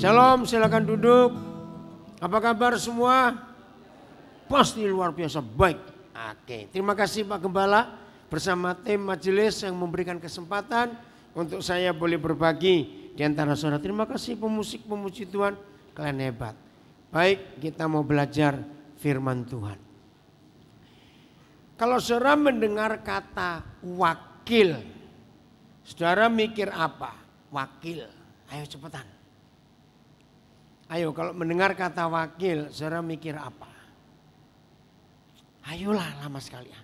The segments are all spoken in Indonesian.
Shalom, silakan duduk. Apa kabar semua? Pasti luar biasa baik. Oke, terima kasih Pak Gembala bersama tim majelis yang memberikan kesempatan untuk saya boleh berbagi di antara saudara. Terima kasih pemusik pemuji Tuhan, kalian hebat. Baik, kita mau belajar firman Tuhan. Kalau saudara mendengar kata wakil, saudara mikir apa? Wakil, ayo cepetan. Ayo kalau mendengar kata wakil, saudara mikir apa? Ayolah lama sekali. ya.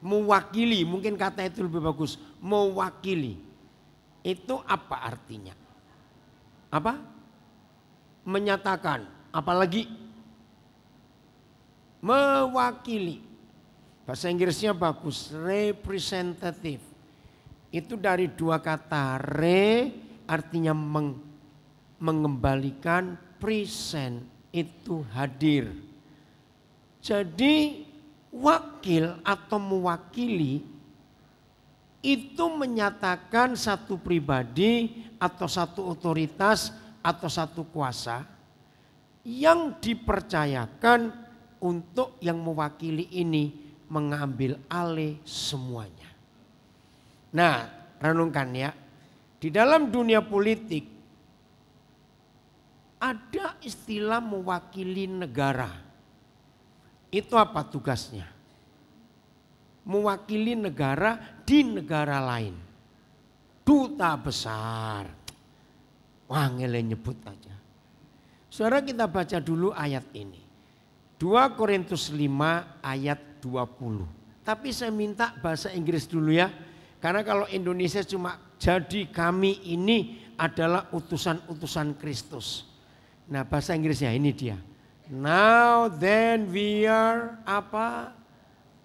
Mewakili, mungkin kata itu lebih bagus. Mewakili. Itu apa artinya? Apa? Menyatakan, apalagi mewakili. Bahasa Inggrisnya bagus, representative. Itu dari dua kata re artinya meng, mengembalikan present itu hadir. Jadi wakil atau mewakili itu menyatakan satu pribadi atau satu otoritas atau satu kuasa yang dipercayakan untuk yang mewakili ini mengambil alih semuanya. Nah, renungkan ya. Di dalam dunia politik ada istilah mewakili negara. Itu apa tugasnya? Mewakili negara di negara lain. Duta besar. Wah ngele nyebut aja. Saudara kita baca dulu ayat ini. 2 Korintus 5 ayat 20. Tapi saya minta bahasa Inggris dulu ya. Karena kalau Indonesia cuma jadi kami ini adalah utusan-utusan Kristus. Nah bahasa Inggrisnya ini dia. Now then we are apa?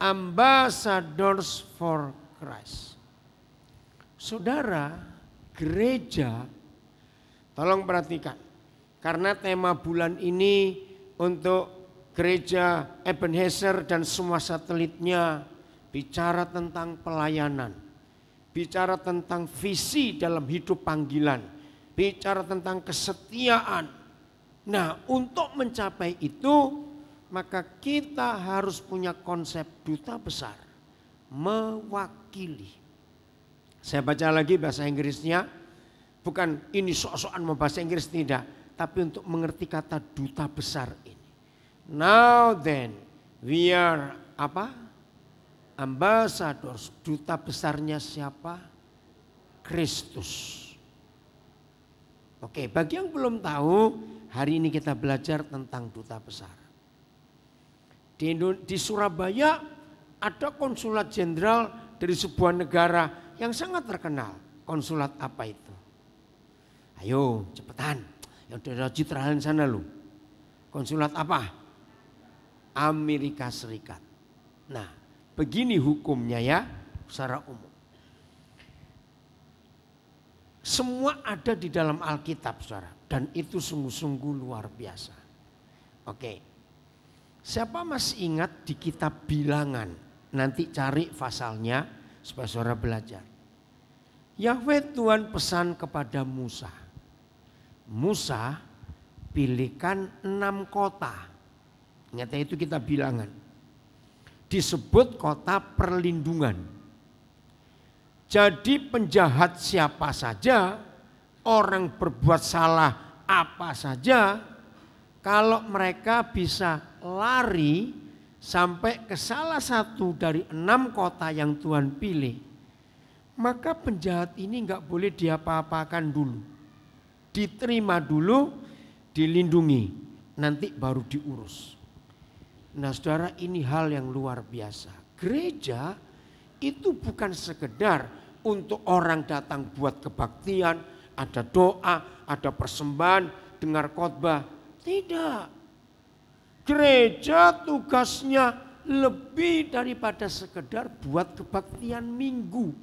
Ambassadors for Christ. Saudara, gereja tolong perhatikan. Karena tema bulan ini untuk gereja Ebenezer dan semua satelitnya bicara tentang pelayanan. Bicara tentang visi dalam hidup panggilan. Bicara tentang kesetiaan, Nah, untuk mencapai itu, maka kita harus punya konsep duta besar mewakili. Saya baca lagi bahasa Inggrisnya, bukan ini sok-sokan mau bahasa Inggris tidak, tapi untuk mengerti kata duta besar ini. Now then, we are apa? Ambassadors, duta besarnya siapa? Kristus. Oke, bagi yang belum tahu, Hari ini kita belajar tentang duta besar. Di, di Surabaya ada konsulat jenderal dari sebuah negara yang sangat terkenal. Konsulat apa itu? Ayo cepetan. Yang dari Citrahan sana lu. Konsulat apa? Amerika Serikat. Nah begini hukumnya ya secara umum semua ada di dalam Alkitab saudara. Dan itu sungguh-sungguh luar biasa. Oke. Siapa masih ingat di kitab bilangan? Nanti cari pasalnya supaya saudara belajar. Yahweh Tuhan pesan kepada Musa. Musa pilihkan enam kota. Nyata itu kita bilangan. Disebut kota perlindungan. Jadi penjahat siapa saja orang berbuat salah apa saja, kalau mereka bisa lari sampai ke salah satu dari enam kota yang Tuhan pilih, maka penjahat ini nggak boleh diapa-apakan dulu. Diterima dulu, dilindungi, nanti baru diurus. Nah saudara ini hal yang luar biasa. Gereja itu bukan sekedar untuk orang datang buat kebaktian, ada doa, ada persembahan, dengar khotbah. Tidak. Gereja tugasnya lebih daripada sekedar buat kebaktian minggu.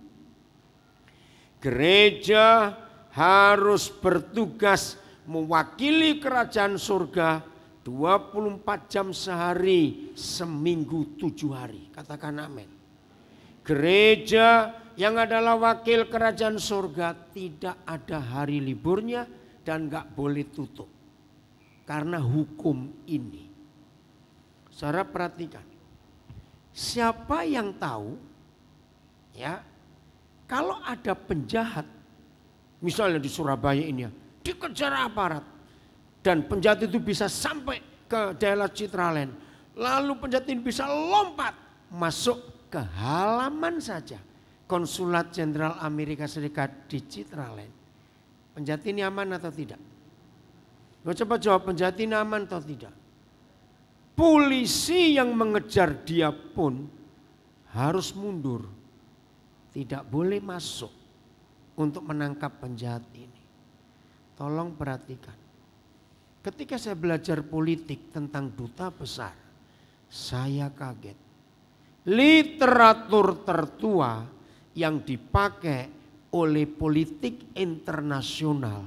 Gereja harus bertugas mewakili kerajaan surga 24 jam sehari, seminggu tujuh hari. Katakan amin. Gereja yang adalah wakil kerajaan surga tidak ada hari liburnya dan nggak boleh tutup karena hukum ini. Saudara perhatikan, siapa yang tahu ya kalau ada penjahat misalnya di Surabaya ini ya dikejar aparat dan penjahat itu bisa sampai ke daerah Citraland lalu penjahat ini bisa lompat masuk ke halaman saja Konsulat Jenderal Amerika Serikat di Citraland. Penjati ini aman atau tidak? Lo coba jawab penjati ini aman atau tidak? Polisi yang mengejar dia pun harus mundur. Tidak boleh masuk untuk menangkap penjahat ini. Tolong perhatikan. Ketika saya belajar politik tentang duta besar, saya kaget. Literatur tertua yang dipakai oleh politik internasional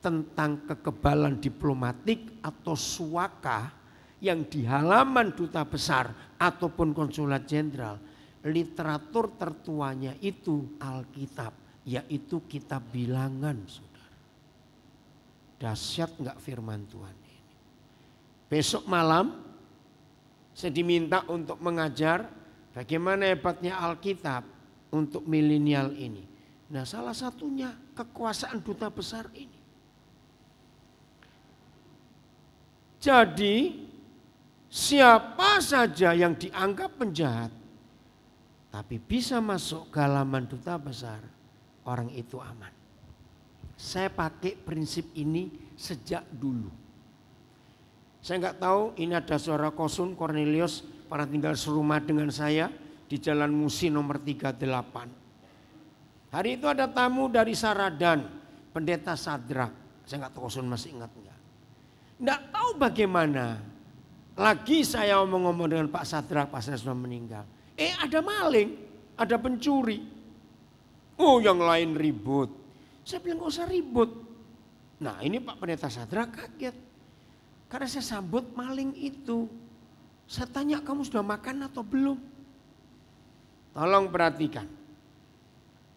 tentang kekebalan diplomatik atau suaka yang di halaman duta besar ataupun konsulat jenderal literatur tertuanya itu Alkitab yaitu kitab bilangan saudara dahsyat nggak firman Tuhan ini besok malam saya diminta untuk mengajar bagaimana hebatnya Alkitab untuk milenial ini. Nah salah satunya kekuasaan duta besar ini. Jadi siapa saja yang dianggap penjahat tapi bisa masuk ke halaman duta besar, orang itu aman. Saya pakai prinsip ini sejak dulu. Saya nggak tahu ini ada suara Kosun Cornelius para tinggal serumah dengan saya di Jalan Musi nomor 38. Hari itu ada tamu dari Saradan, pendeta Sadrak. Saya nggak tahu Sun masih ingat nggak. Nggak tahu bagaimana. Lagi saya ngomong-ngomong dengan Pak Sadrak, pas Sadrak sudah meninggal. Eh ada maling, ada pencuri. Oh yang lain ribut. Saya bilang nggak usah ribut. Nah ini Pak Pendeta Sadrak kaget. Karena saya sambut maling itu. Saya tanya kamu sudah makan atau belum? Tolong perhatikan.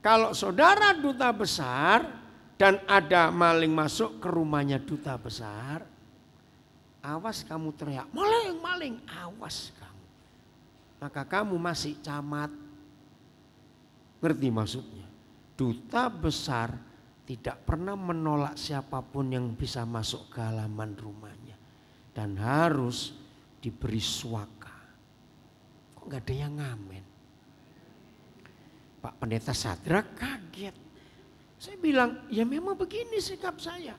Kalau saudara duta besar dan ada maling masuk ke rumahnya duta besar, awas kamu teriak, maling, maling, awas kamu. Maka kamu masih camat. Ngerti maksudnya? Duta besar tidak pernah menolak siapapun yang bisa masuk ke halaman rumahnya. Dan harus diberi suaka. Kok gak ada yang ngamen? Pak Pendeta Sadra kaget. Saya bilang, ya memang begini sikap saya.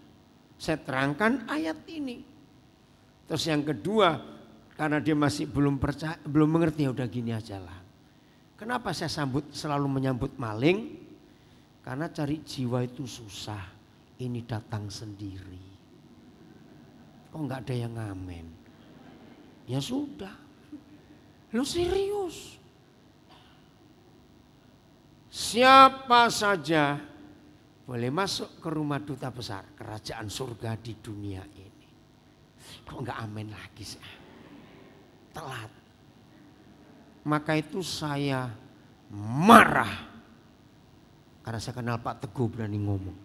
Saya terangkan ayat ini. Terus yang kedua, karena dia masih belum percaya, belum mengerti, ya udah gini aja lah. Kenapa saya sambut selalu menyambut maling? Karena cari jiwa itu susah. Ini datang sendiri. Kok nggak ada yang ngamen? Ya sudah. Lu serius? Siapa saja boleh masuk ke rumah duta besar kerajaan surga di dunia ini. Kok nggak amin lagi sih? Telat. Maka itu saya marah. Karena saya kenal Pak Teguh berani ngomong.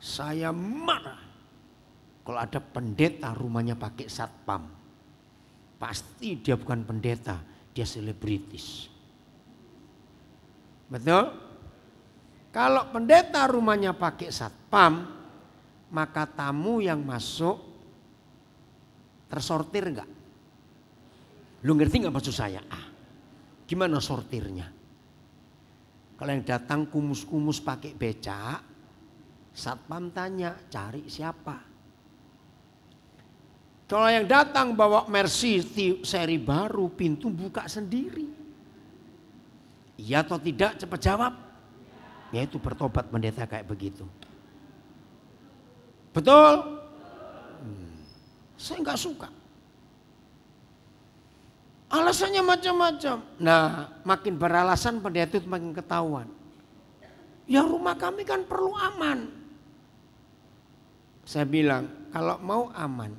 Saya marah. Kalau ada pendeta rumahnya pakai satpam. Pasti dia bukan pendeta, dia selebritis Betul? Kalau pendeta rumahnya pakai satpam, maka tamu yang masuk tersortir enggak? Lu ngerti nggak maksud saya? Ah, gimana sortirnya? Kalau yang datang kumus-kumus pakai becak, satpam tanya cari siapa? Kalau yang datang bawa Mercy seri baru, pintu buka sendiri. Iya atau tidak cepat jawab. Ya itu bertobat pendeta kayak begitu. Betul? Hmm. Saya nggak suka. Alasannya macam-macam. Nah, makin beralasan pendeta itu makin ketahuan. Ya rumah kami kan perlu aman. Saya bilang, kalau mau aman,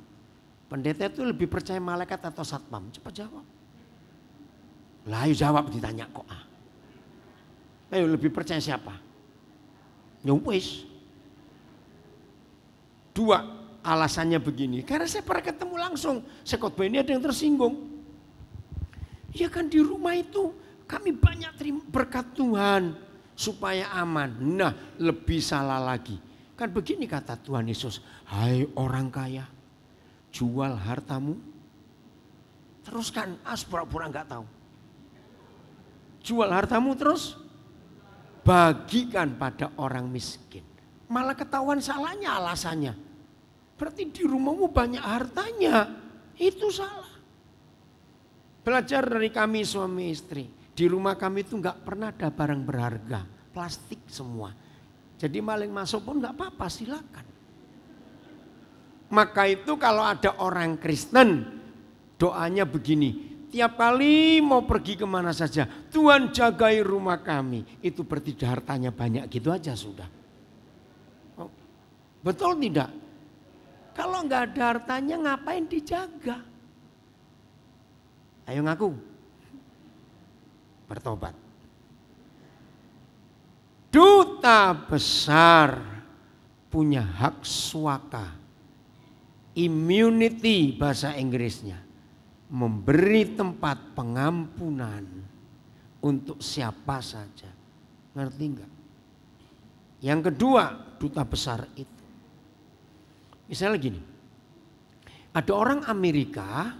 pendeta itu lebih percaya malaikat atau satpam. Cepat jawab. Lah, jawab ditanya kok ah. Ayo lebih percaya siapa? Ya wis. Dua alasannya begini. Karena saya pernah ketemu langsung. Saya ini ada yang tersinggung. Ya kan di rumah itu kami banyak terima berkat Tuhan supaya aman. Nah lebih salah lagi. Kan begini kata Tuhan Yesus. Hai orang kaya jual hartamu. Teruskan as ah, pura-pura nggak tahu. Jual hartamu terus bagikan pada orang miskin. Malah ketahuan salahnya alasannya. Berarti di rumahmu banyak hartanya. Itu salah. Belajar dari kami suami istri. Di rumah kami itu nggak pernah ada barang berharga. Plastik semua. Jadi maling masuk pun nggak apa-apa silakan. Maka itu kalau ada orang Kristen doanya begini. Tiap kali mau pergi kemana saja, Tuhan jagai rumah kami. Itu berarti hartanya banyak gitu aja sudah. Oh, betul tidak? Kalau nggak ada hartanya ngapain dijaga? Ayo ngaku. Bertobat. Duta besar punya hak suaka. Immunity bahasa Inggrisnya memberi tempat pengampunan untuk siapa saja. Ngerti enggak? Yang kedua, duta besar itu. Misalnya gini, ada orang Amerika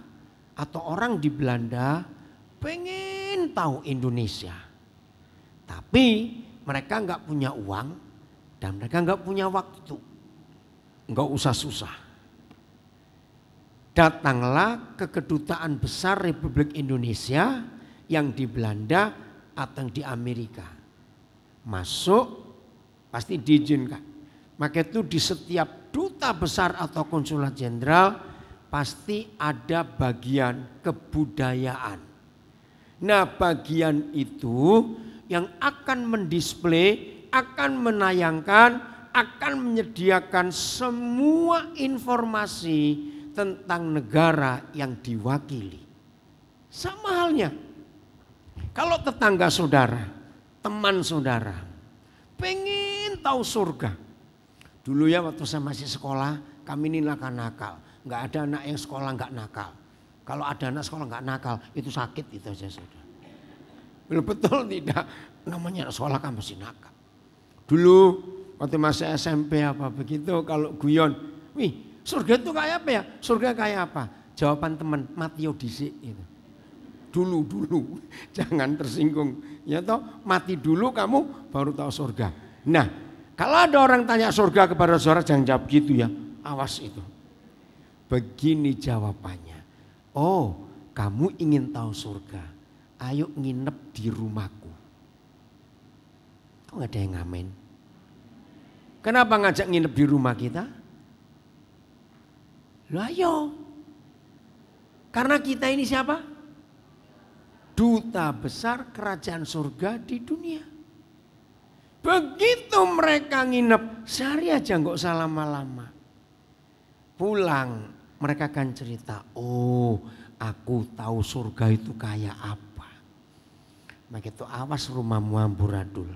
atau orang di Belanda pengen tahu Indonesia. Tapi mereka enggak punya uang dan mereka enggak punya waktu. Enggak usah susah datanglah ke kedutaan besar Republik Indonesia yang di Belanda atau di Amerika. Masuk pasti diizinkan. Maka itu di setiap duta besar atau konsulat jenderal pasti ada bagian kebudayaan. Nah bagian itu yang akan mendisplay, akan menayangkan, akan menyediakan semua informasi tentang negara yang diwakili. Sama halnya, kalau tetangga saudara, teman saudara, pengen tahu surga. Dulu ya waktu saya masih sekolah, kami ini nakal-nakal. Nggak ada anak yang sekolah nggak nakal. Kalau ada anak sekolah nggak nakal, itu sakit itu saja sudah. Belum betul tidak, namanya sekolah kan masih nakal. Dulu waktu masih SMP apa begitu, kalau guyon, wih Surga itu kayak apa ya? Surga kayak apa? Jawaban teman, Matio disik itu. Dulu dulu, jangan tersinggung. Ya toh, mati dulu kamu baru tahu surga. Nah, kalau ada orang tanya surga kepada saudara jangan jawab gitu ya. Awas itu. Begini jawabannya. Oh, kamu ingin tahu surga? Ayo nginep di rumahku. Kok nggak ada yang ngamen? Kenapa ngajak nginep di rumah kita? Loh ayo. Iya. Karena kita ini siapa? Duta besar kerajaan surga di dunia. Begitu mereka nginep, sehari aja nggak usah lama-lama. Pulang, mereka akan cerita, oh aku tahu surga itu kayak apa. Maka nah, itu awas rumahmu amburadul.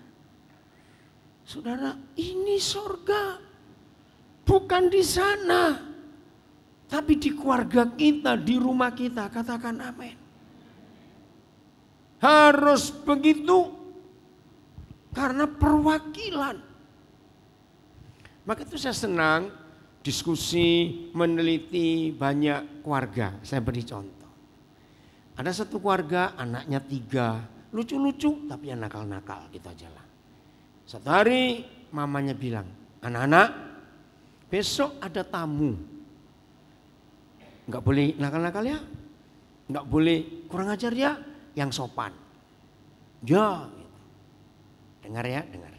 Saudara, ini surga Bukan di sana. Tapi di keluarga kita, di rumah kita. Katakan amin. Harus begitu. Karena perwakilan. Maka itu saya senang diskusi, meneliti banyak keluarga. Saya beri contoh. Ada satu keluarga, anaknya tiga. Lucu-lucu tapi yang nakal-nakal kita jalan. Satu hari mamanya bilang, anak-anak Besok ada tamu. Enggak boleh nakal-nakal ya. Enggak boleh kurang ajar ya. Yang sopan. Ya. Gitu. Dengar ya, dengar.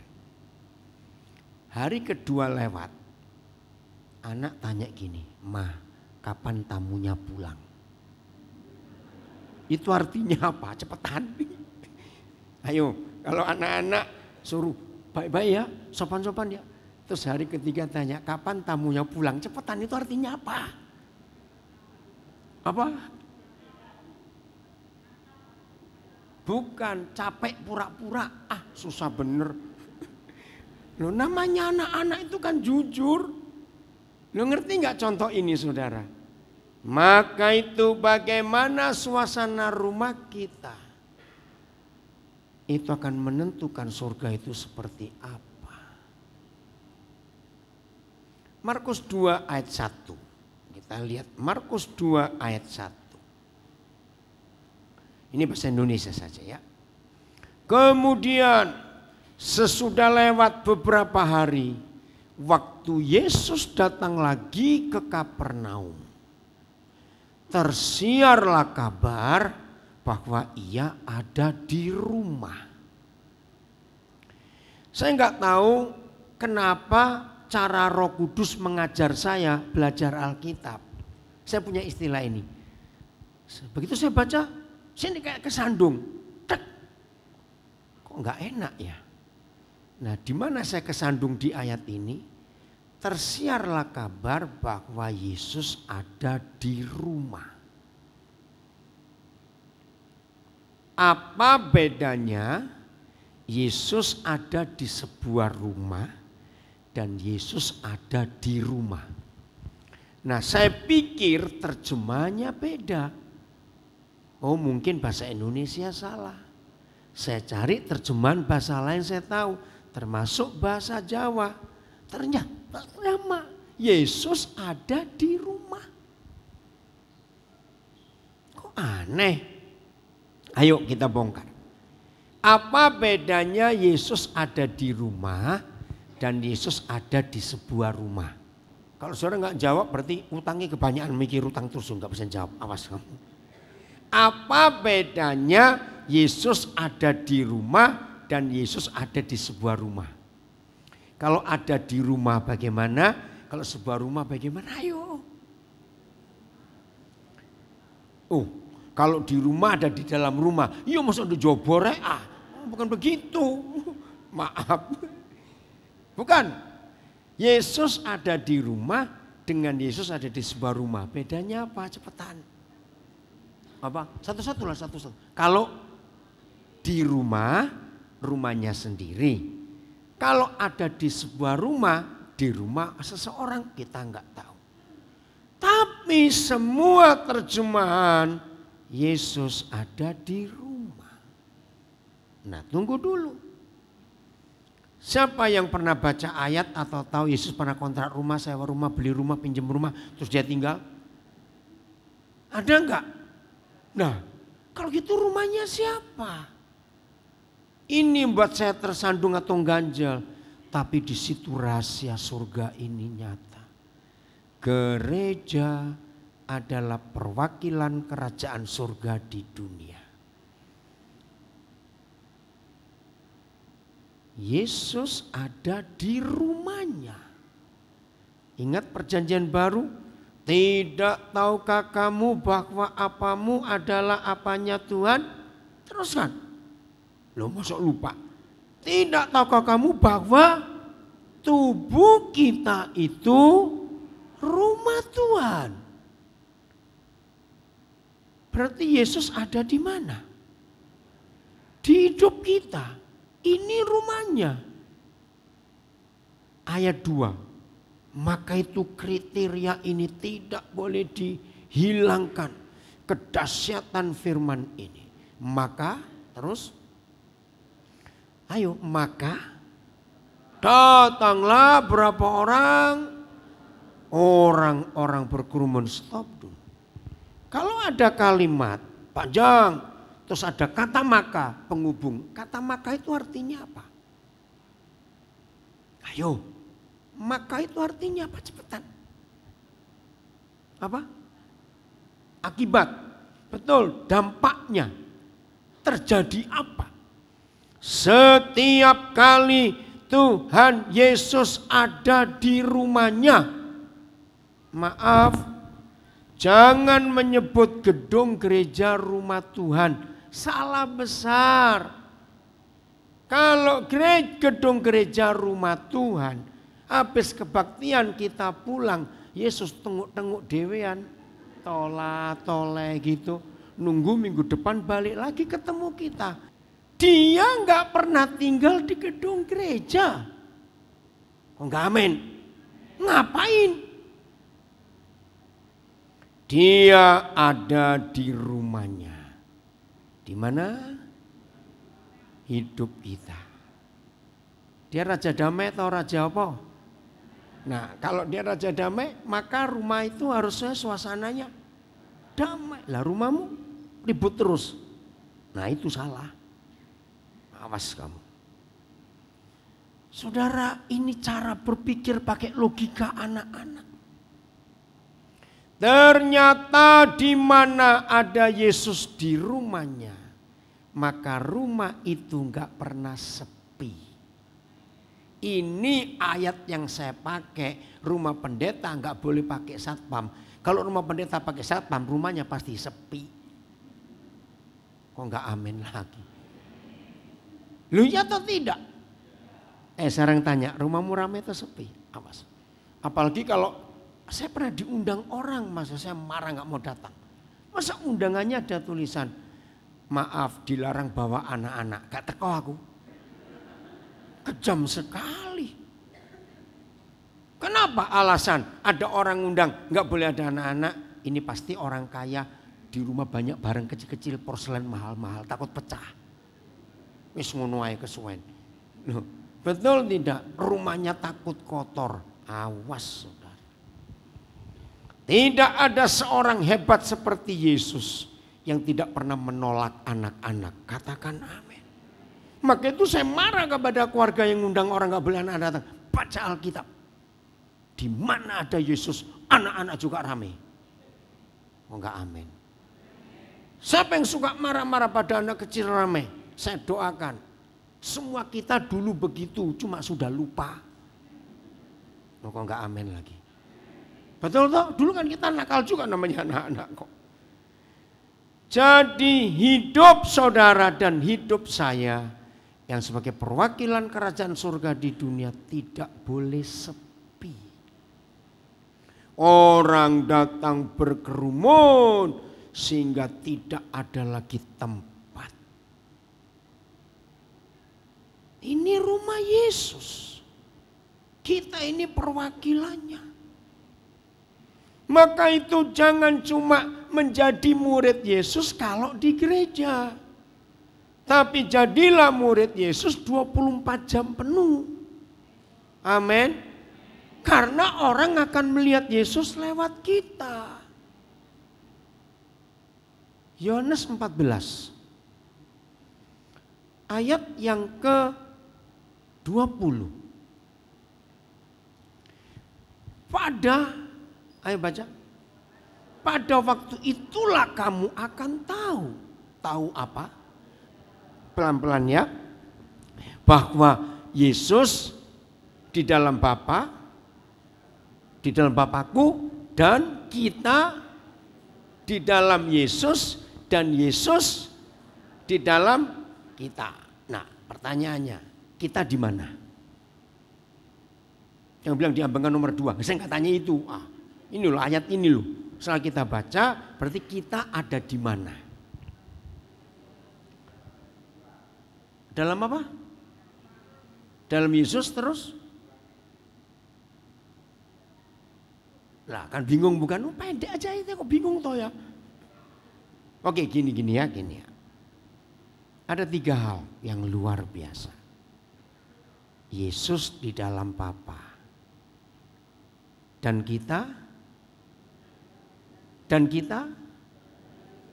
Hari kedua lewat. Anak tanya gini. ma, kapan tamunya pulang? Itu artinya apa? Cepat Cepetan. Ayo, kalau anak-anak suruh baik-baik ya, sopan-sopan ya Terus hari ketiga tanya, kapan tamunya pulang? Cepetan itu artinya apa? Apa? Bukan capek pura-pura, ah susah bener. Loh namanya anak-anak itu kan jujur. Lo ngerti nggak contoh ini saudara? Maka itu bagaimana suasana rumah kita itu akan menentukan surga itu seperti apa. Markus 2 ayat 1. Kita lihat Markus 2 ayat 1. Ini bahasa Indonesia saja ya. Kemudian sesudah lewat beberapa hari waktu Yesus datang lagi ke Kapernaum. Tersiarlah kabar bahwa ia ada di rumah. Saya nggak tahu kenapa cara Roh Kudus mengajar saya belajar Alkitab. Saya punya istilah ini. Begitu saya baca, sini kayak kesandung. Tek. Kok nggak enak ya? Nah, di mana saya kesandung di ayat ini? Tersiarlah kabar bahwa Yesus ada di rumah. Apa bedanya Yesus ada di sebuah rumah dan Yesus ada di rumah. Nah, saya pikir terjemahnya beda. Oh, mungkin bahasa Indonesia salah. Saya cari terjemahan bahasa lain saya tahu, termasuk bahasa Jawa. Ternyata nama Yesus ada di rumah. Kok aneh? Ayo kita bongkar. Apa bedanya Yesus ada di rumah dan Yesus ada di sebuah rumah. Kalau saudara nggak jawab berarti utangnya kebanyakan mikir utang terus nggak bisa jawab. Awas kamu. Apa bedanya Yesus ada di rumah dan Yesus ada di sebuah rumah? Kalau ada di rumah bagaimana? Kalau sebuah rumah bagaimana? Ayo. Oh, kalau di rumah ada di dalam rumah. Yuk, iya, masuk di jobore ah. Oh, bukan begitu. Maaf. Bukan. Yesus ada di rumah dengan Yesus ada di sebuah rumah. Bedanya apa? Cepetan. Apa? Satu-satu satu-satu. Kalau di rumah, rumahnya sendiri. Kalau ada di sebuah rumah, di rumah seseorang kita nggak tahu. Tapi semua terjemahan Yesus ada di rumah. Nah, tunggu dulu. Siapa yang pernah baca ayat atau tahu Yesus pernah kontrak rumah, sewa rumah, beli rumah, pinjam rumah, terus dia tinggal? Ada enggak? Nah, kalau gitu rumahnya siapa? Ini buat saya tersandung atau ganjel. Tapi di situ rahasia surga ini nyata. Gereja adalah perwakilan kerajaan surga di dunia. Yesus ada di rumahnya. Ingat perjanjian baru? Tidak tahukah kamu bahwa apamu adalah apanya Tuhan? Teruskan. Lo masuk lupa. Tidak tahukah kamu bahwa tubuh kita itu rumah Tuhan? Berarti Yesus ada di mana? Di hidup kita. Ini rumahnya. Ayat 2. Maka itu kriteria ini tidak boleh dihilangkan. Kedasyatan firman ini. Maka terus. Ayo maka. Datanglah berapa orang. Orang-orang berkerumun stop dulu. Kalau ada kalimat panjang Terus ada kata maka penghubung. Kata maka itu artinya apa? Ayo, maka itu artinya apa? Cepetan. Apa? Akibat. Betul, dampaknya. Terjadi apa? Setiap kali Tuhan Yesus ada di rumahnya. Maaf, jangan menyebut gedung gereja rumah Tuhan salah besar. Kalau gereja, gedung gereja rumah Tuhan, habis kebaktian kita pulang, Yesus tenguk-tenguk dewean, tola tole gitu. Nunggu minggu depan balik lagi ketemu kita. Dia nggak pernah tinggal di gedung gereja. Oh, nggak amin. Ngapain? Dia ada di rumahnya. Di mana hidup kita. Dia raja damai atau raja apa? Nah, kalau dia raja damai, maka rumah itu harusnya suasananya damai. Lah rumahmu ribut terus. Nah, itu salah. Awas kamu. Saudara, ini cara berpikir pakai logika anak-anak. Ternyata di mana ada Yesus di rumahnya, maka rumah itu nggak pernah sepi. Ini ayat yang saya pakai, rumah pendeta nggak boleh pakai satpam. Kalau rumah pendeta pakai satpam, rumahnya pasti sepi. Kok nggak amin lagi? Lu ya atau tidak? Eh sekarang tanya, rumah ramai itu sepi? Awas. Apalagi kalau saya pernah diundang orang, masa saya marah nggak mau datang. Masa undangannya ada tulisan, maaf dilarang bawa anak-anak. Gak teko aku. Kejam sekali. Kenapa alasan ada orang undang gak boleh ada anak-anak? Ini pasti orang kaya di rumah banyak barang kecil-kecil porselen mahal-mahal takut pecah. Wis ngono betul tidak? Rumahnya takut kotor. Awas saudara. Tidak ada seorang hebat seperti Yesus yang tidak pernah menolak anak-anak. Katakan amin. Maka itu saya marah kepada keluarga yang undang orang gak boleh anak datang. Baca Alkitab. Di mana ada Yesus, anak-anak juga ramai. Oh enggak amin. Siapa yang suka marah-marah pada anak kecil ramai? Saya doakan. Semua kita dulu begitu, cuma sudah lupa. Oh, kok enggak amin lagi? Betul toh? Dulu kan kita nakal juga namanya anak-anak kok. Jadi hidup saudara dan hidup saya yang sebagai perwakilan kerajaan surga di dunia tidak boleh sepi. Orang datang berkerumun sehingga tidak ada lagi tempat. Ini rumah Yesus. Kita ini perwakilannya. Maka itu jangan cuma menjadi murid Yesus kalau di gereja. Tapi jadilah murid Yesus 24 jam penuh. Amin. Karena orang akan melihat Yesus lewat kita. Yohanes 14. Ayat yang ke 20. Pada ayo baca pada waktu itulah kamu akan tahu. Tahu apa? Pelan-pelan ya. Bahwa Yesus di dalam Bapa, di dalam Bapakku dan kita di dalam Yesus dan Yesus di dalam kita. Nah, pertanyaannya, kita di mana? Yang bilang diambangkan nomor dua, saya katanya itu. Ah, ini loh ayat ini loh setelah kita baca berarti kita ada di mana? Dalam apa? Dalam Yesus terus? Lah kan bingung bukan? Oh, pendek aja itu kok bingung toh ya. Oke gini gini ya gini ya. Ada tiga hal yang luar biasa. Yesus di dalam Papa, dan kita dan kita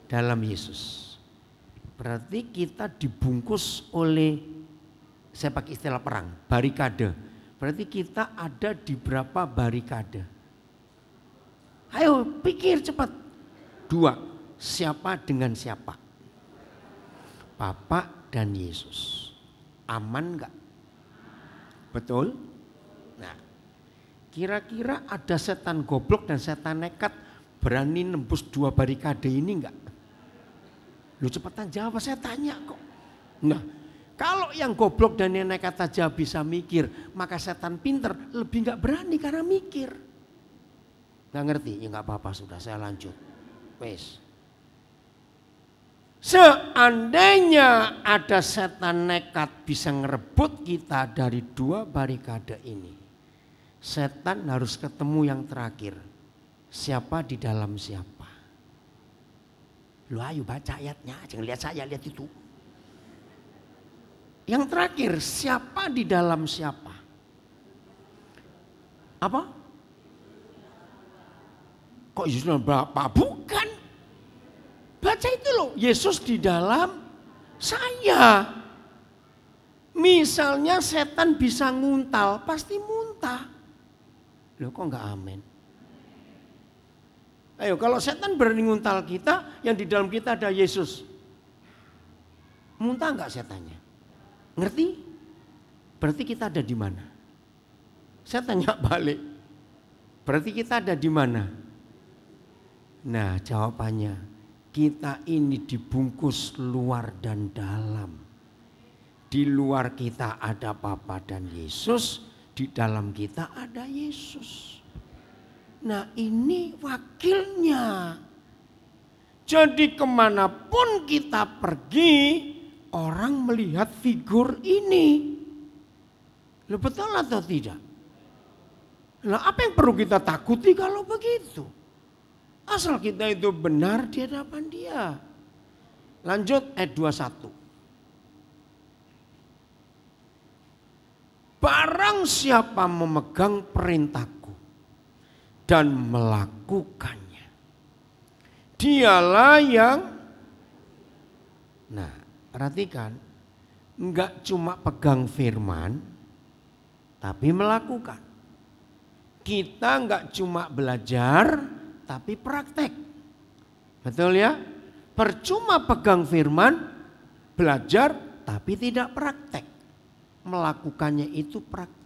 dalam Yesus. Berarti kita dibungkus oleh saya pakai istilah perang, barikade. Berarti kita ada di berapa barikade? Ayo pikir cepat. Dua, siapa dengan siapa? Bapak dan Yesus. Aman nggak? Betul? Nah, kira-kira ada setan goblok dan setan nekat berani nembus dua barikade ini enggak? Lu cepetan jawab, saya tanya kok. Nah, kalau yang goblok dan yang nekat saja bisa mikir, maka setan pinter lebih enggak berani karena mikir. Nggak ngerti? Ya enggak apa-apa sudah, saya lanjut. Wes. Seandainya ada setan nekat bisa ngerebut kita dari dua barikade ini. Setan harus ketemu yang terakhir, siapa di dalam siapa. Lu ayo baca ayatnya, jangan lihat saya, lihat itu. Yang terakhir, siapa di dalam siapa? Apa? Kok Yesus dalam Bapak? Bukan. Baca itu loh, Yesus di dalam saya. Misalnya setan bisa nguntal, pasti muntah. Loh kok nggak amin? Ayo, kalau setan berani nguntal kita, yang di dalam kita ada Yesus. Muntah nggak setannya? Ngerti? Berarti kita ada di mana? Saya tanya balik. Berarti kita ada di mana? Nah, jawabannya kita ini dibungkus luar dan dalam. Di luar kita ada Bapa dan Yesus, di dalam kita ada Yesus. Nah ini wakilnya. Jadi kemanapun kita pergi, orang melihat figur ini. Lo betul atau tidak? Nah apa yang perlu kita takuti kalau begitu? Asal kita itu benar di hadapan dia. Lanjut ayat 21. Barang siapa memegang perintah dan melakukannya. Dialah yang Nah, perhatikan enggak cuma pegang firman tapi melakukan. Kita enggak cuma belajar tapi praktek. Betul ya? Percuma pegang firman, belajar tapi tidak praktek. Melakukannya itu praktek.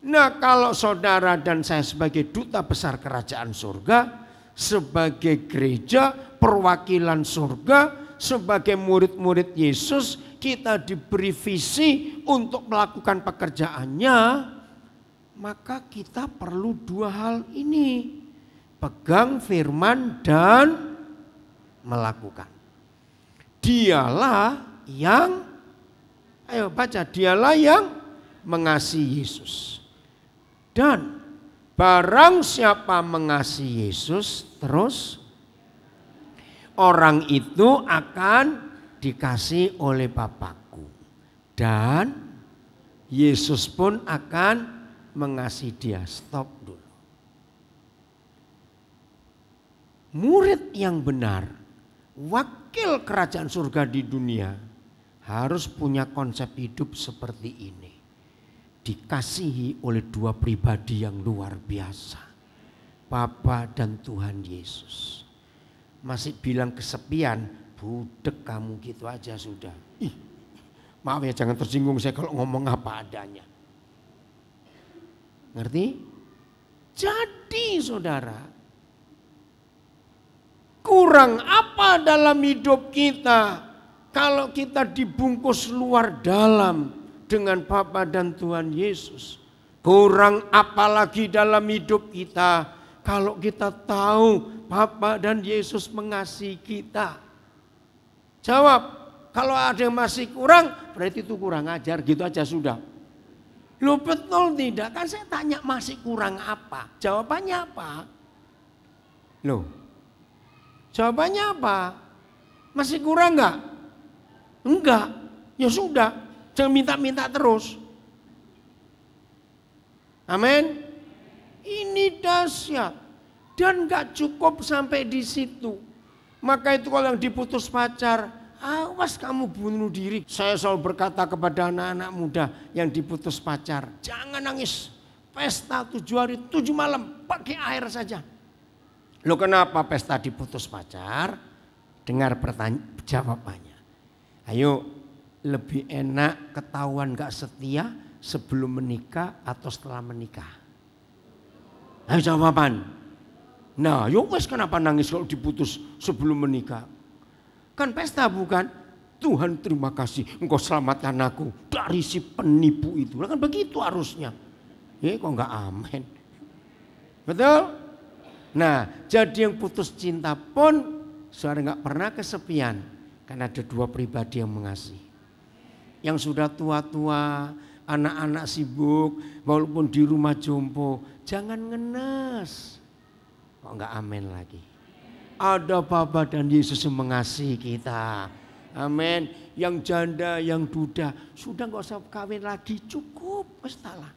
Nah kalau saudara dan saya sebagai duta besar kerajaan surga, sebagai gereja perwakilan surga, sebagai murid-murid Yesus, kita diberi visi untuk melakukan pekerjaannya, maka kita perlu dua hal ini. Pegang firman dan melakukan. Dialah yang, ayo baca, dialah yang mengasihi Yesus. Dan barang siapa mengasihi Yesus terus orang itu akan dikasih oleh Bapakku. Dan Yesus pun akan mengasihi dia. Stop dulu. Murid yang benar, wakil kerajaan surga di dunia harus punya konsep hidup seperti ini dikasihi oleh dua pribadi yang luar biasa. Bapa dan Tuhan Yesus. Masih bilang kesepian, budek kamu gitu aja sudah. Ih, maaf ya jangan tersinggung saya kalau ngomong apa adanya. Ngerti? Jadi saudara, kurang apa dalam hidup kita kalau kita dibungkus luar dalam dengan Bapa dan Tuhan Yesus. Kurang apalagi dalam hidup kita kalau kita tahu Bapa dan Yesus mengasihi kita. Jawab, kalau ada yang masih kurang, berarti itu kurang ajar, gitu aja sudah. Lo betul tidak? Kan saya tanya masih kurang apa? Jawabannya apa? Loh, jawabannya apa? Masih kurang nggak? Enggak. Ya sudah, Jangan minta-minta terus. Amin. Ini dahsyat. Dan gak cukup sampai di situ. Maka itu kalau yang diputus pacar, awas kamu bunuh diri. Saya selalu berkata kepada anak-anak muda yang diputus pacar, jangan nangis. Pesta tujuh hari, tujuh malam, pakai air saja. Lo kenapa pesta diputus pacar? Dengar pertanyaan jawabannya. Ayo lebih enak ketahuan gak setia sebelum menikah atau setelah menikah? Ayo jawaban. Nah, yo ya wes kenapa nangis kalau diputus sebelum menikah? Kan pesta bukan? Tuhan terima kasih engkau selamatkan aku dari si penipu itu. kan begitu harusnya. Ya kok nggak amin. Betul? Nah, jadi yang putus cinta pun suara nggak pernah kesepian karena ada dua pribadi yang mengasihi yang sudah tua-tua, anak-anak sibuk, walaupun di rumah jompo, jangan ngenes. Kok enggak amin lagi? Ada Bapa dan Yesus yang mengasihi kita. Amin. Yang janda, yang duda, sudah enggak usah kawin lagi, cukup. Mestalah.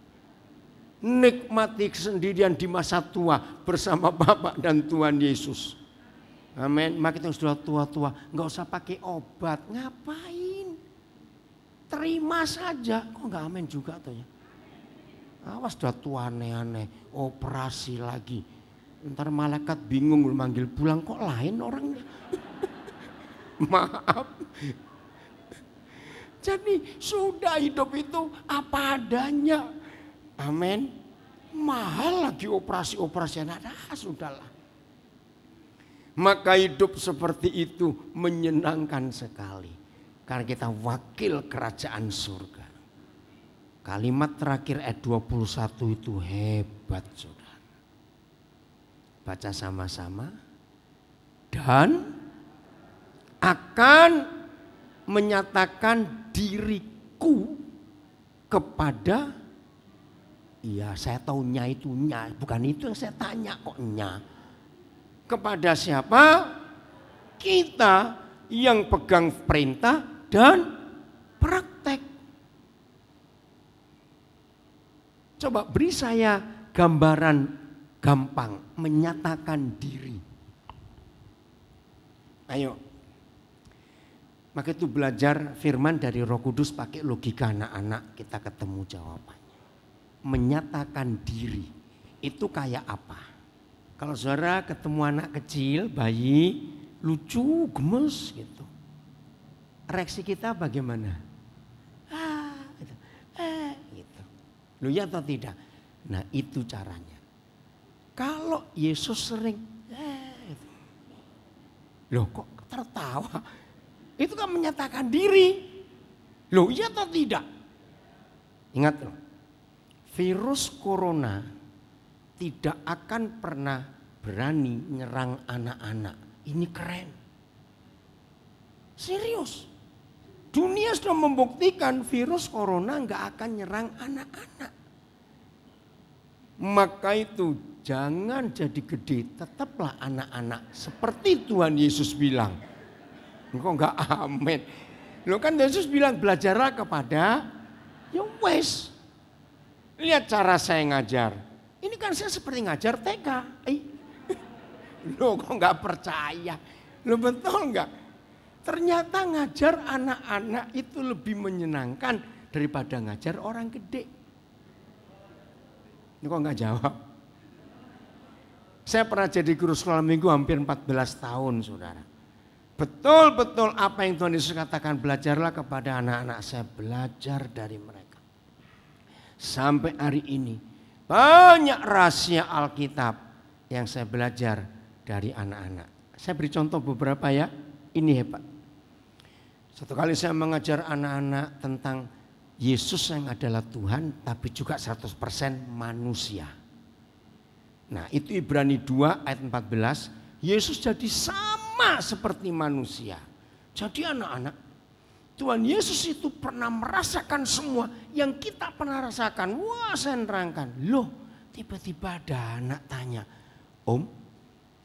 Nikmati kesendirian di masa tua bersama Bapak dan Tuhan Yesus. Amin. Maka kita sudah tua-tua, enggak usah pakai obat. Ngapain? terima saja. Kok nggak amin juga tuh ya? Awas dah tua aneh-aneh, operasi lagi. Ntar malaikat bingung manggil pulang kok lain orangnya. Maaf. Jadi sudah hidup itu apa adanya. Amin. Mahal lagi operasi-operasi anak. Nah, sudahlah. Maka hidup seperti itu menyenangkan sekali. Karena kita wakil kerajaan surga. Kalimat terakhir ayat 21 itu hebat saudara. Baca sama-sama. Dan akan menyatakan diriku kepada Iya saya tahu nya itu nya Bukan itu yang saya tanya kok nya Kepada siapa? Kita yang pegang perintah dan praktek. Coba beri saya gambaran gampang menyatakan diri. Ayo. Maka itu belajar firman dari Roh Kudus pakai logika anak-anak kita ketemu jawabannya. Menyatakan diri itu kayak apa? Kalau saudara ketemu anak kecil, bayi, lucu, gemes gitu reaksi kita bagaimana? Ah, gitu. Eh, gitu. Lu ya atau tidak? Nah itu caranya. Kalau Yesus sering, eh, gitu. loh kok tertawa? Itu kan menyatakan diri. Loh iya atau tidak? Ingat loh, virus corona tidak akan pernah berani nyerang anak-anak. Ini keren. Serius. Dunia sudah membuktikan virus corona nggak akan nyerang anak-anak. Maka itu jangan jadi gede, tetaplah anak-anak. Seperti Tuhan Yesus bilang. Kok nggak amin? Lo kan Yesus bilang belajarlah kepada yang wes. Lihat cara saya ngajar. Ini kan saya seperti ngajar TK. Eh. Lo kok nggak percaya? Lo betul nggak? Ternyata ngajar anak-anak itu lebih menyenangkan daripada ngajar orang gede. Ini kok nggak jawab? Saya pernah jadi guru sekolah minggu hampir 14 tahun saudara. Betul-betul apa yang Tuhan Yesus katakan belajarlah kepada anak-anak saya. Belajar dari mereka. Sampai hari ini banyak rahasia Alkitab yang saya belajar dari anak-anak. Saya beri contoh beberapa ya. Ini hebat. Satu kali saya mengajar anak-anak tentang Yesus yang adalah Tuhan tapi juga 100% manusia. Nah itu Ibrani 2 ayat 14. Yesus jadi sama seperti manusia. Jadi anak-anak Tuhan Yesus itu pernah merasakan semua yang kita pernah rasakan. Wah saya nerangkan. Loh tiba-tiba ada anak tanya. Om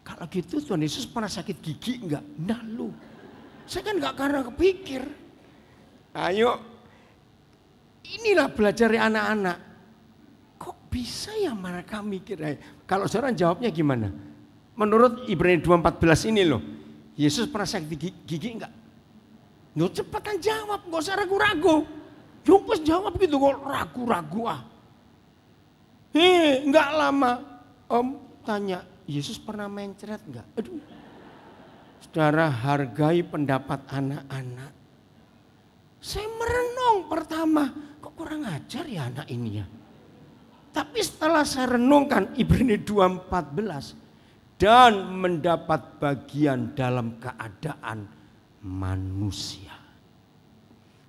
kalau gitu Tuhan Yesus pernah sakit gigi enggak? Nah loh saya kan nggak karena kepikir. Ayo, inilah belajar anak-anak. Kok bisa ya mereka mikir? Eh, kalau seorang jawabnya gimana? Menurut Ibrani 2.14 ini loh, Yesus pernah sakit gigi, gigi enggak? Yo cepetan jawab, nggak usah ragu-ragu. Jumpus jawab gitu, kok ragu-ragu ah. Hei, eh, nggak lama. Om tanya, Yesus pernah mencret nggak? Aduh, Saudara hargai pendapat anak-anak. Saya merenung pertama, kok kurang ajar ya anak ini ya. Tapi setelah saya renungkan Ibrani 2.14 dan mendapat bagian dalam keadaan manusia.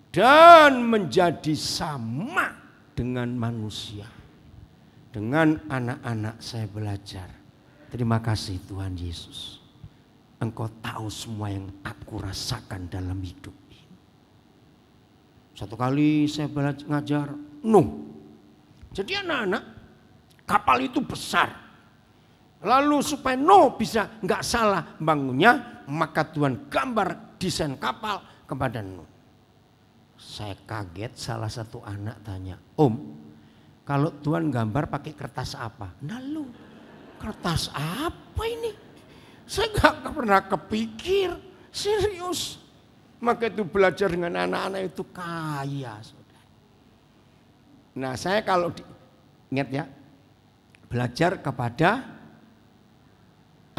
Dan menjadi sama dengan manusia. Dengan anak-anak saya belajar. Terima kasih Tuhan Yesus. Engkau tahu semua yang aku rasakan dalam hidup ini. Satu kali saya belajar ngajar Nuh. Jadi anak-anak kapal itu besar. Lalu supaya Nuh bisa nggak salah bangunnya, maka Tuhan gambar desain kapal kepada Nuh. Saya kaget salah satu anak tanya, Om, kalau Tuhan gambar pakai kertas apa? Lalu, nah, kertas apa ini? Saya nggak pernah kepikir, serius. Maka itu belajar dengan anak-anak itu kaya. Nah saya kalau di, ingat ya, belajar kepada,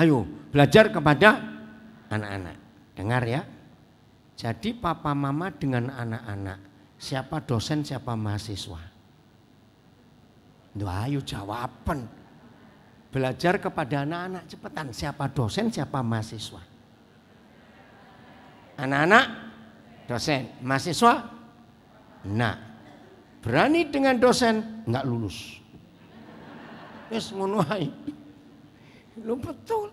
ayo belajar kepada anak-anak. Dengar ya. Jadi papa mama dengan anak-anak. Siapa dosen, siapa mahasiswa. Duh, ayo jawaban. Belajar kepada anak-anak cepetan siapa dosen, siapa mahasiswa. Anak-anak dosen, mahasiswa nah berani dengan dosen nggak lulus. Yes, ngono Lu betul.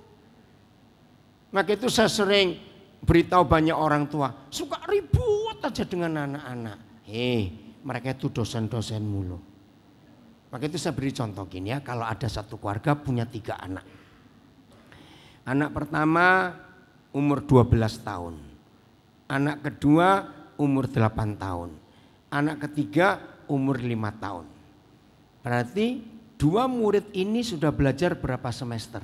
Maka itu saya sering beritahu banyak orang tua suka ribut aja dengan anak-anak. Hei, eh, mereka itu dosen-dosen mulu. Maka itu saya beri contoh gini ya, kalau ada satu keluarga punya tiga anak. Anak pertama umur 12 tahun. Anak kedua umur 8 tahun. Anak ketiga umur 5 tahun. Berarti dua murid ini sudah belajar berapa semester?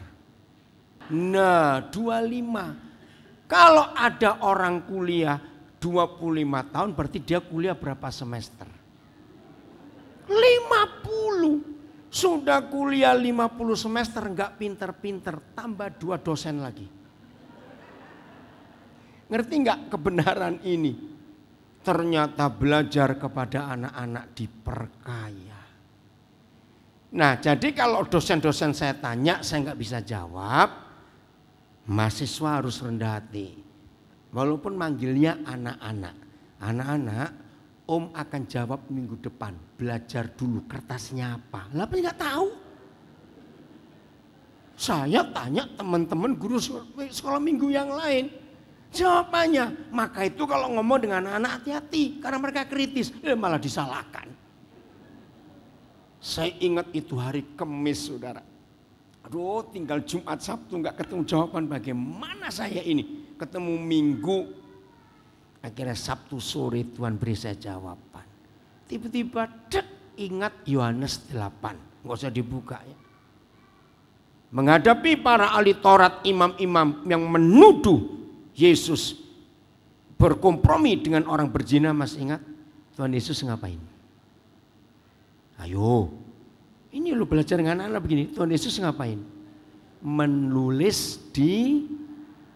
Nah 25. Kalau ada orang kuliah 25 tahun berarti dia kuliah berapa semester? 50. Sudah kuliah 50 semester nggak pinter-pinter, tambah dua dosen lagi. Ngerti nggak kebenaran ini? Ternyata belajar kepada anak-anak diperkaya. Nah jadi kalau dosen-dosen saya tanya saya nggak bisa jawab. Mahasiswa harus rendah hati. Walaupun manggilnya anak-anak. Anak-anak Om akan jawab minggu depan. Belajar dulu kertasnya apa. Lah nggak tahu? Saya tanya teman-teman guru sekolah minggu yang lain. Jawabannya, maka itu kalau ngomong dengan anak hati-hati karena mereka kritis, eh, malah disalahkan. Saya ingat itu hari Kemis, saudara. Aduh, tinggal Jumat Sabtu nggak ketemu jawaban bagaimana saya ini. Ketemu Minggu Akhirnya Sabtu sore Tuhan beri saya jawaban. Tiba-tiba dek ingat Yohanes 8. Enggak usah dibuka ya. Menghadapi para ahli Taurat imam-imam yang menuduh Yesus berkompromi dengan orang berzina mas ingat Tuhan Yesus ngapain? Ayo, ini lo belajar dengan anak-anak begini. Tuhan Yesus ngapain? Menulis di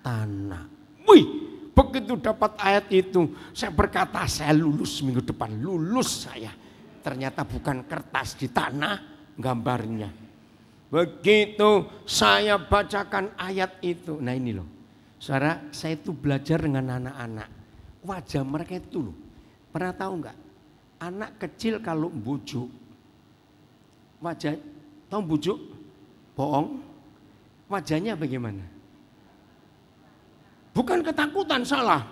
tanah. Wih, Begitu dapat ayat itu, saya berkata saya lulus minggu depan, lulus saya. Ternyata bukan kertas di tanah gambarnya. Begitu saya bacakan ayat itu. Nah ini loh, saudara saya itu belajar dengan anak-anak. Wajah mereka itu loh. Pernah tahu nggak? Anak kecil kalau bujuk, wajah, tahu bujuk? Bohong. Wajahnya bagaimana? Bukan ketakutan salah.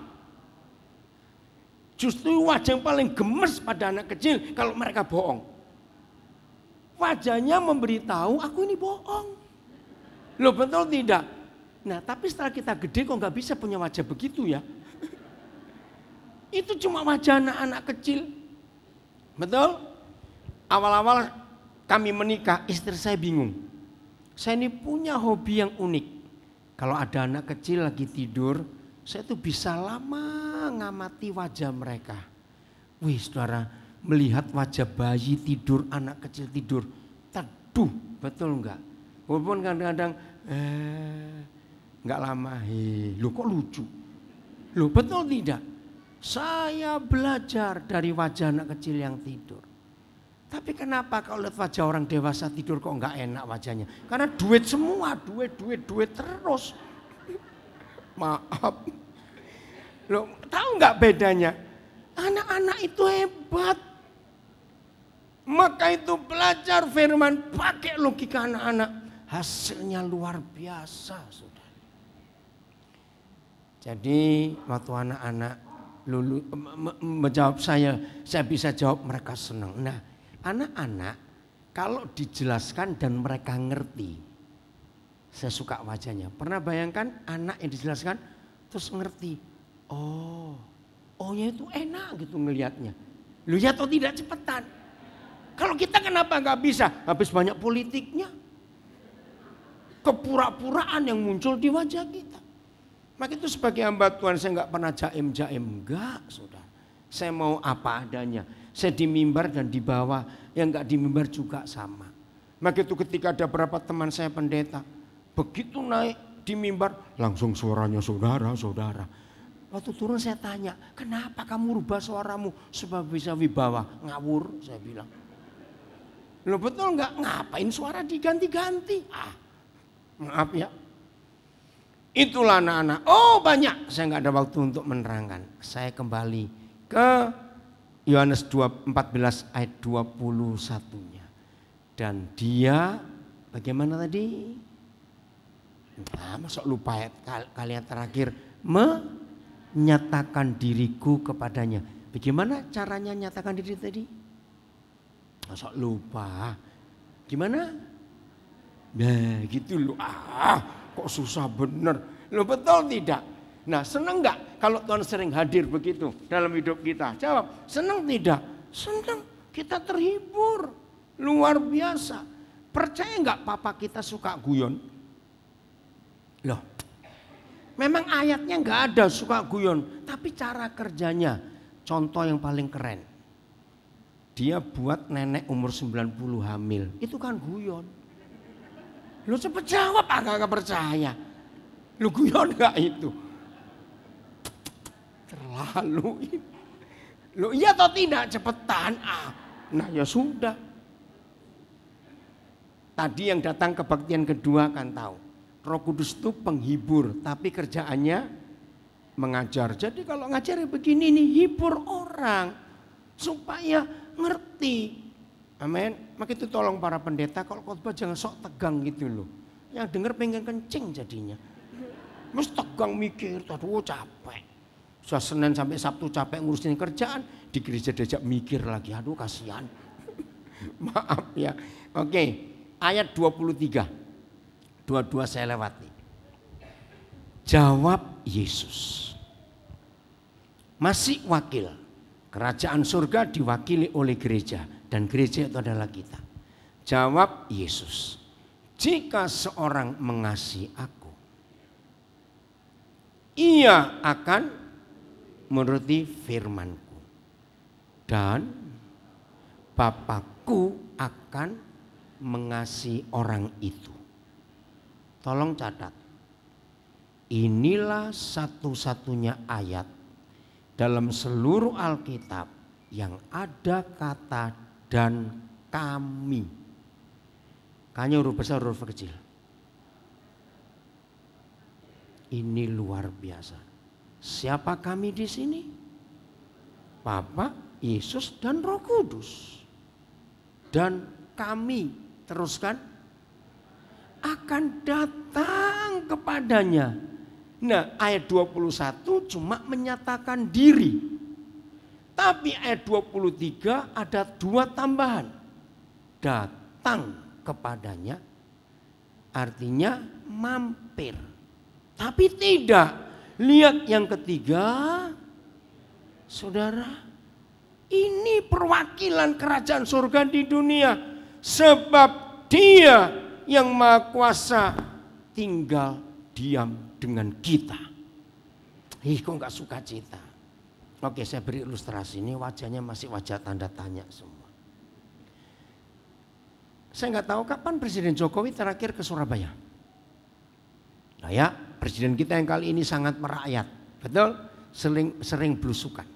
Justru wajah yang paling gemes pada anak kecil kalau mereka bohong. Wajahnya memberitahu aku ini bohong. Loh betul tidak? Nah tapi setelah kita gede kok nggak bisa punya wajah begitu ya. Itu cuma wajah anak-anak kecil. Betul? Awal-awal kami menikah istri saya bingung. Saya ini punya hobi yang unik. Kalau ada anak kecil lagi tidur, saya tuh bisa lama ngamati wajah mereka. Wih saudara, melihat wajah bayi tidur, anak kecil tidur. Teduh, betul enggak? Walaupun kadang-kadang eh, enggak lama, hei, eh, lo kok lucu? Lo betul tidak? Saya belajar dari wajah anak kecil yang tidur. Tapi kenapa kalau lihat wajah orang dewasa tidur kok nggak enak wajahnya? Karena duit semua, duit, duit, duit terus. Maaf. Lo tahu nggak bedanya? Anak-anak itu hebat. Maka itu belajar firman pakai logika anak-anak. Hasilnya luar biasa, sudah. Jadi waktu anak-anak lulu menjawab saya, saya bisa jawab mereka senang. Nah, Anak-anak kalau dijelaskan dan mereka ngerti. Saya suka wajahnya. Pernah bayangkan anak yang dijelaskan terus ngerti. Oh, ohnya itu enak gitu ngelihatnya. Lu ya atau oh tidak cepetan. Kalau kita kenapa nggak bisa? Habis banyak politiknya. Kepura-puraan yang muncul di wajah kita. Maka itu sebagai hamba Tuhan saya nggak pernah jaim-jaim. Enggak, saudara. Saya mau apa adanya. Saya di mimbar dan di bawah, yang nggak di mimbar juga sama. Maka itu ketika ada beberapa teman saya pendeta, begitu naik di mimbar, langsung suaranya saudara-saudara. Waktu turun saya tanya, kenapa kamu rubah suaramu sebab bisa wibawa? Ngawur, saya bilang. Lo betul nggak ngapain suara diganti-ganti? Ah, maaf ya. Itulah anak-anak. Oh banyak. Saya nggak ada waktu untuk menerangkan. Saya kembali ke Yohanes 14 ayat 21-nya. Dan dia bagaimana tadi? Nah, masuk lupa ya kalian terakhir menyatakan diriku kepadanya. Bagaimana caranya nyatakan diri tadi? Masuk lupa. Gimana? Nah, gitu loh. Ah, kok susah bener. Lo betul tidak? Nah seneng nggak kalau Tuhan sering hadir begitu dalam hidup kita? Jawab, seneng tidak? Seneng, kita terhibur. Luar biasa. Percaya nggak papa kita suka guyon? Loh, memang ayatnya nggak ada suka guyon. Tapi cara kerjanya, contoh yang paling keren. Dia buat nenek umur 90 hamil. Itu kan guyon. Lu cepet jawab, agak-agak percaya. Lu guyon gak itu? lalu lo iya atau tidak cepetan ah nah ya sudah tadi yang datang ke bagian kedua kan tahu Roh Kudus itu penghibur tapi kerjaannya mengajar jadi kalau ngajar ya begini nih hibur orang supaya ngerti amin maka itu tolong para pendeta kalau khotbah jangan sok tegang gitu loh yang denger pengen kencing jadinya mesti tegang mikir aduh capek sudah Senin sampai Sabtu capek ngurusin kerjaan, di gereja diajak mikir lagi, aduh kasihan. Maaf ya. Oke, ayat 23. Dua-dua saya lewati. Jawab Yesus. Masih wakil. Kerajaan surga diwakili oleh gereja. Dan gereja itu adalah kita. Jawab Yesus. Jika seorang mengasihi aku. Ia akan menuruti firmanku. Dan Bapakku akan mengasihi orang itu. Tolong catat. Inilah satu-satunya ayat dalam seluruh Alkitab yang ada kata dan kami. Kanya huruf besar, huruf kecil. Ini luar biasa. Siapa kami di sini? Bapa, Yesus dan Roh Kudus. Dan kami teruskan akan datang kepadanya. Nah, ayat 21 cuma menyatakan diri. Tapi ayat 23 ada dua tambahan. Datang kepadanya artinya mampir. Tapi tidak Lihat yang ketiga, saudara, ini perwakilan kerajaan surga di dunia, sebab Dia yang Maha Kuasa tinggal diam dengan kita. Ih, kok nggak suka cita? Oke, saya beri ilustrasi ini wajahnya masih wajah tanda tanya semua. Saya nggak tahu kapan Presiden Jokowi terakhir ke Surabaya. Nah ya, presiden kita yang kali ini sangat merakyat. Betul? Sering sering belusukan.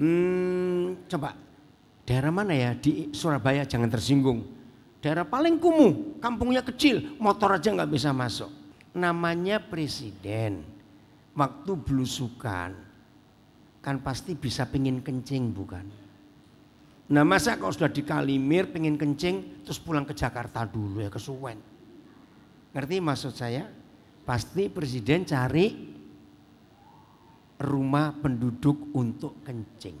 Hmm, coba daerah mana ya di Surabaya jangan tersinggung. Daerah paling kumuh, kampungnya kecil, motor aja nggak bisa masuk. Namanya presiden. Waktu belusukan kan pasti bisa pingin kencing bukan? Nah masa kalau sudah di Kalimir pengen kencing terus pulang ke Jakarta dulu ya ke Suwen. Ngerti maksud saya? Pasti presiden cari rumah penduduk untuk kencing.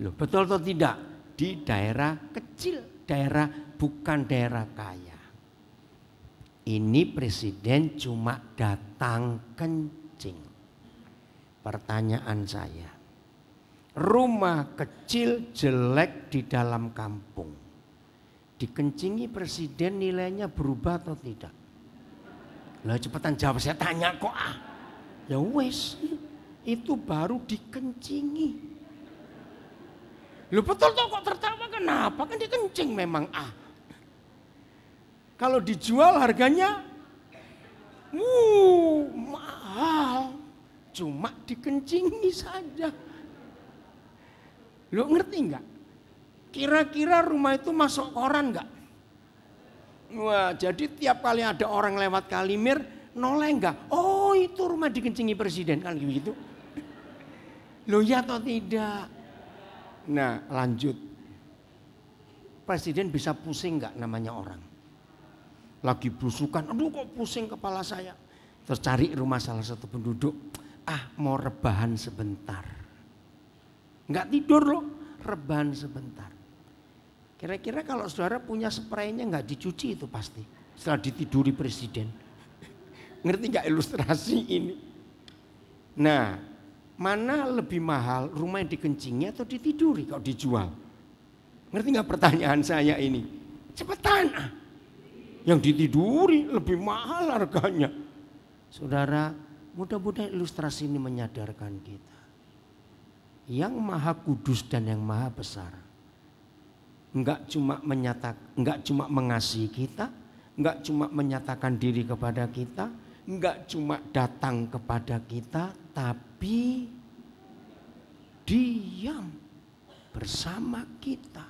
Loh, betul atau tidak? Di daerah kecil, daerah bukan daerah kaya. Ini presiden cuma datang kencing. Pertanyaan saya, rumah kecil jelek di dalam kampung. Dikencingi presiden nilainya berubah atau tidak? Lah cepetan jawab saya tanya kok ah. Ya wes itu baru dikencingi. Lu betul toh kok tertawa kenapa kan dikencing memang ah. Kalau dijual harganya wuh mahal. Cuma dikencingi saja. Lu ngerti nggak? Kira-kira rumah itu masuk koran nggak? Wah, jadi tiap kali ada orang lewat Kalimir, noleng nggak? Oh, itu rumah dikencingi presiden kan gitu. Loh ya atau tidak? Nah, lanjut. Presiden bisa pusing nggak namanya orang? Lagi busukan, aduh kok pusing kepala saya. Terus cari rumah salah satu penduduk, ah mau rebahan sebentar. Nggak tidur loh, rebahan sebentar. Kira-kira kalau saudara punya spraynya nggak dicuci itu pasti. Setelah ditiduri presiden. Ngerti nggak ilustrasi ini? Nah, mana lebih mahal rumah yang dikencingnya atau ditiduri kalau dijual? Ngerti nggak pertanyaan saya ini? Cepetan ah. Yang ditiduri lebih mahal harganya. Saudara, mudah-mudahan ilustrasi ini menyadarkan kita. Yang maha kudus dan yang maha besar enggak cuma menyatakan, enggak cuma mengasihi kita, enggak cuma menyatakan diri kepada kita, enggak cuma datang kepada kita, tapi diam bersama kita.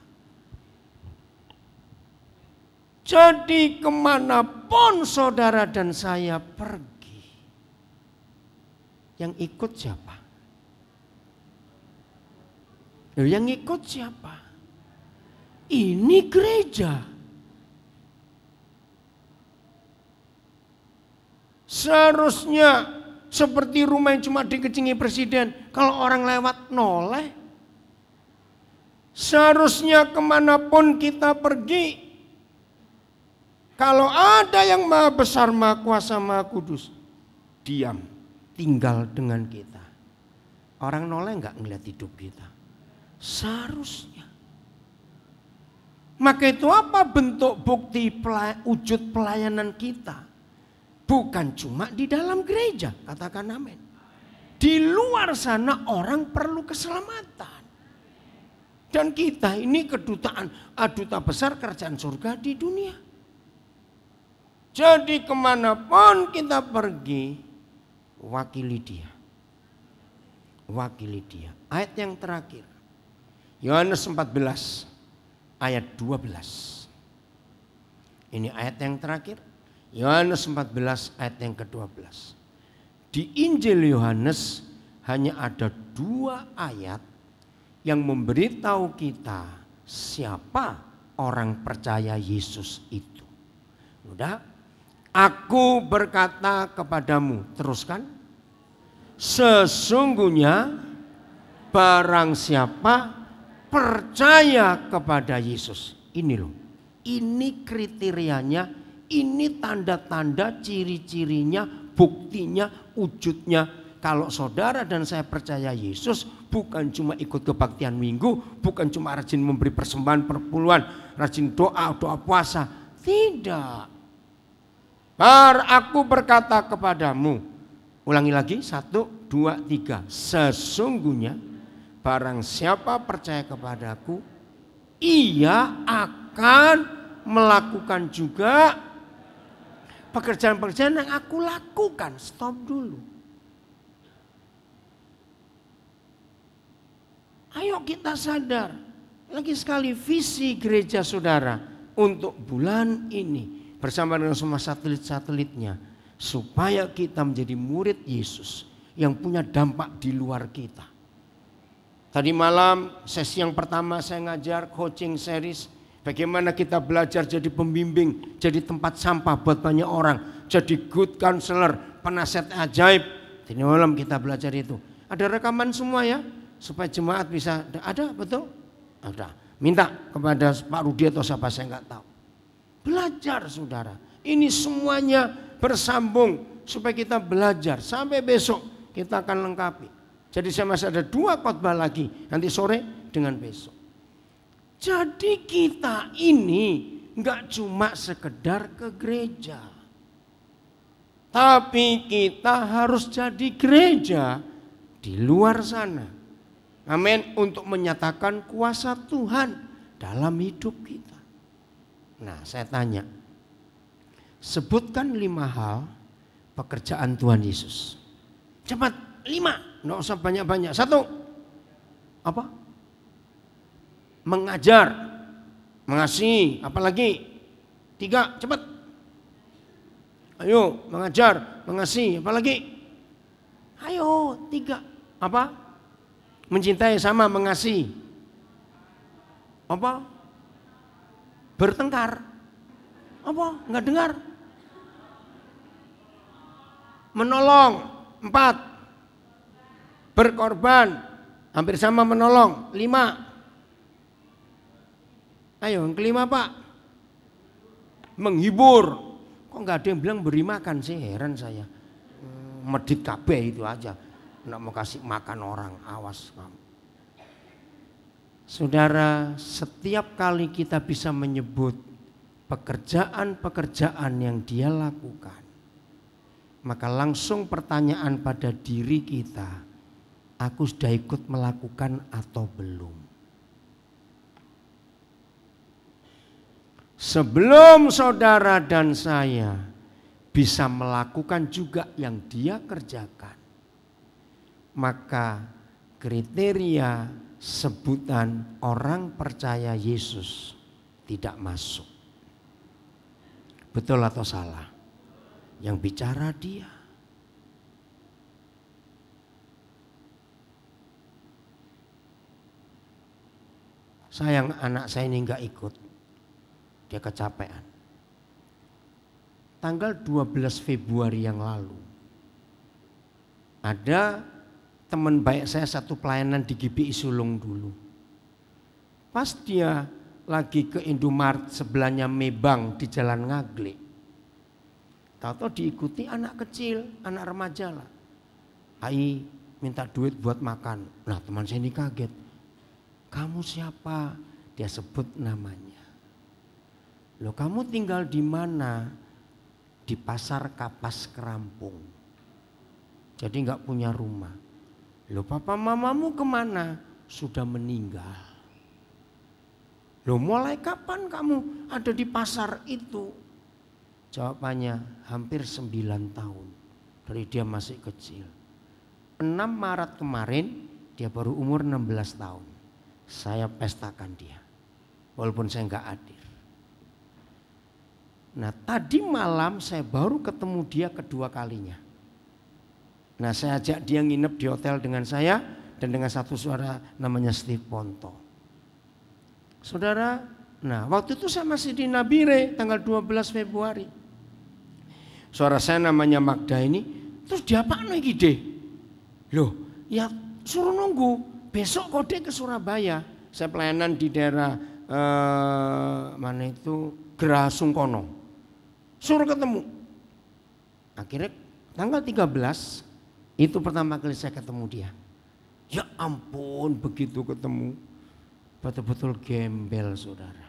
Jadi kemanapun saudara dan saya pergi, yang ikut siapa? Yang ikut siapa? ini gereja. Seharusnya seperti rumah yang cuma dikecingi presiden, kalau orang lewat noleh. Seharusnya kemanapun kita pergi, kalau ada yang maha besar, maha kuasa, maha kudus, diam, tinggal dengan kita. Orang noleh nggak ngeliat hidup kita. Seharusnya. Maka itu apa bentuk bukti pelay wujud pelayanan kita? Bukan cuma di dalam gereja, katakan amin. Di luar sana orang perlu keselamatan. Dan kita ini kedutaan, aduta ah, besar kerajaan surga di dunia. Jadi kemanapun kita pergi, wakili dia. Wakili dia. Ayat yang terakhir. Yohanes 14 ayat 12. Ini ayat yang terakhir. Yohanes 14 ayat yang ke-12. Di Injil Yohanes hanya ada dua ayat yang memberitahu kita siapa orang percaya Yesus itu. Udah, aku berkata kepadamu, teruskan. Sesungguhnya barang siapa percaya kepada Yesus. Ini loh, ini kriterianya, ini tanda-tanda ciri-cirinya, buktinya, wujudnya. Kalau saudara dan saya percaya Yesus bukan cuma ikut kebaktian minggu, bukan cuma rajin memberi persembahan perpuluhan, rajin doa, doa puasa. Tidak. Bar aku berkata kepadamu, ulangi lagi, satu, dua, tiga. Sesungguhnya Barang siapa percaya kepadaku, ia akan melakukan juga pekerjaan-pekerjaan yang aku lakukan. Stop dulu. Ayo kita sadar. Lagi sekali visi gereja saudara untuk bulan ini bersama dengan semua satelit-satelitnya supaya kita menjadi murid Yesus yang punya dampak di luar kita. Tadi malam sesi yang pertama saya ngajar coaching series bagaimana kita belajar jadi pembimbing, jadi tempat sampah buat banyak orang, jadi good counselor, penasihat ajaib. Tadi malam kita belajar itu. Ada rekaman semua ya supaya jemaat bisa ada betul? Ada. Minta kepada Pak Rudi atau siapa saya nggak tahu. Belajar saudara. Ini semuanya bersambung supaya kita belajar sampai besok kita akan lengkapi. Jadi saya masih ada dua khotbah lagi nanti sore dengan besok. Jadi kita ini nggak cuma sekedar ke gereja. Tapi kita harus jadi gereja di luar sana. Amin. Untuk menyatakan kuasa Tuhan dalam hidup kita. Nah saya tanya. Sebutkan lima hal pekerjaan Tuhan Yesus. Cepat lima nggak usah banyak-banyak. Satu, apa? Mengajar, mengasihi, apalagi tiga, cepat. Ayo, mengajar, mengasihi, apalagi. Ayo, tiga, apa? Mencintai sama mengasihi. Apa? Bertengkar. Apa? Enggak dengar. Menolong, empat berkorban hampir sama menolong lima ayo yang kelima pak menghibur kok nggak ada yang bilang beri makan sih heran saya medit kabeh itu aja nak mau kasih makan orang awas kamu Saudara, setiap kali kita bisa menyebut pekerjaan-pekerjaan yang dia lakukan, maka langsung pertanyaan pada diri kita, Aku sudah ikut melakukan atau belum? Sebelum saudara dan saya bisa melakukan juga yang dia kerjakan, maka kriteria sebutan orang percaya Yesus tidak masuk. Betul atau salah? Yang bicara dia. sayang anak saya ini nggak ikut. Dia kecapean. Tanggal 12 Februari yang lalu ada teman baik saya satu pelayanan di GBI Sulung dulu. Pas dia lagi ke Indomaret sebelahnya Mebang di Jalan Ngagli Tahu-tahu diikuti anak kecil, anak remaja lah. Ai minta duit buat makan. Nah teman saya ini kaget kamu siapa? Dia sebut namanya. Loh kamu tinggal di mana? Di pasar kapas kerampung. Jadi nggak punya rumah. Loh papa mamamu kemana? Sudah meninggal. Loh mulai kapan kamu ada di pasar itu? Jawabannya hampir sembilan tahun. Dari dia masih kecil. 6 Maret kemarin dia baru umur 16 tahun saya pestakan dia. Walaupun saya nggak hadir. Nah tadi malam saya baru ketemu dia kedua kalinya. Nah saya ajak dia nginep di hotel dengan saya dan dengan satu suara namanya Steve Ponto. Saudara, nah waktu itu saya masih di Nabire tanggal 12 Februari. Suara saya namanya Magda ini, terus dia apa nih Loh, ya suruh nunggu besok kode ke Surabaya. Saya pelayanan di daerah eh, mana itu Gerah Sungkono. Suruh ketemu. Akhirnya tanggal 13 itu pertama kali saya ketemu dia. Ya ampun begitu ketemu. Betul-betul gembel saudara.